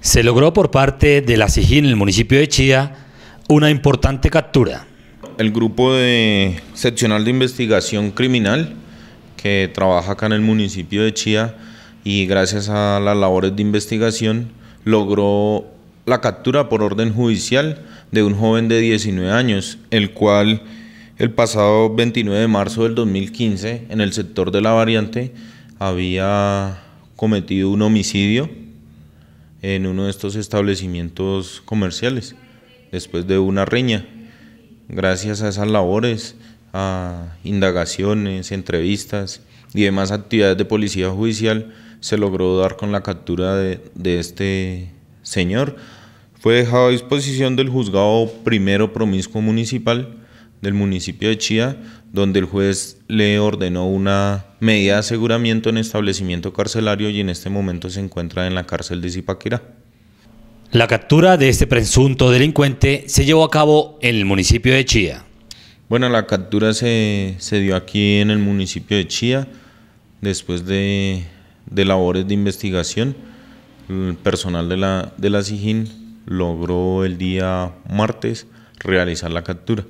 Se logró por parte de la SIGIN en el municipio de Chía una importante captura. El grupo de seccional de investigación criminal que trabaja acá en el municipio de Chía y gracias a las labores de investigación logró la captura por orden judicial de un joven de 19 años, el cual el pasado 29 de marzo del 2015 en el sector de la variante había cometido un homicidio en uno de estos establecimientos comerciales después de una riña. Gracias a esas labores, a indagaciones, entrevistas y demás actividades de policía judicial, se logró dar con la captura de, de este señor. Fue dejado a disposición del juzgado primero promiscuo municipal del municipio de Chía, donde el juez le ordenó una medida de aseguramiento en establecimiento carcelario y en este momento se encuentra en la cárcel de Zipaquirá. La captura de este presunto delincuente se llevó a cabo en el municipio de Chía. Bueno, la captura se, dio aquí en el municipio de Chía, después de, labores de investigación. El personal de la, de la SIGIN logró el día martes realizar la captura.